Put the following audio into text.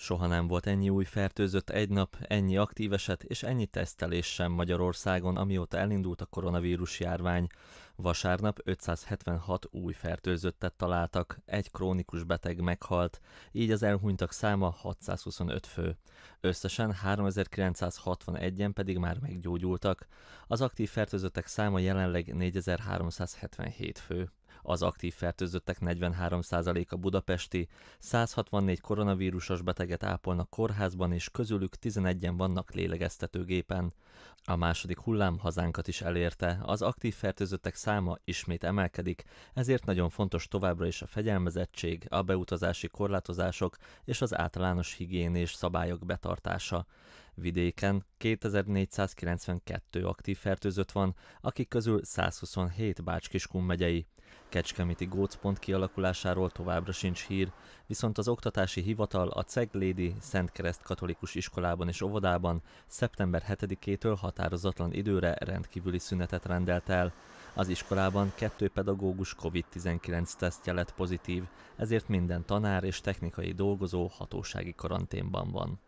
Soha nem volt ennyi új fertőzött egy nap, ennyi aktív eset és ennyi tesztelés sem Magyarországon, amióta elindult a koronavírus járvány. Vasárnap 576 új fertőzöttet találtak, egy krónikus beteg meghalt, így az elhunytak száma 625 fő. Összesen 3961-en pedig már meggyógyultak. Az aktív fertőzöttek száma jelenleg 4377 fő. Az aktív fertőzöttek 43%-a budapesti, 164 koronavírusos beteget ápolnak kórházban, és közülük 11-en vannak lélegeztetőgépen. A második hullám hazánkat is elérte, az aktív fertőzöttek száma ismét emelkedik, ezért nagyon fontos továbbra is a fegyelmezettség, a beutazási korlátozások és az általános higiénés szabályok betartása. Vidéken 2492 aktív fertőzött van, akik közül 127 Bács-Kiskun megyei. Kecskeméti gócpont kialakulásáról továbbra sincs hír, viszont az oktatási hivatal a Ceglédi Szentkereszt Katolikus Iskolában és Óvodában szeptember 7-től határozatlan időre rendkívüli szünetet rendelt el. Az iskolában kettő pedagógus COVID-19 tesztje lett pozitív, ezért minden tanár és technikai dolgozó hatósági karanténban van.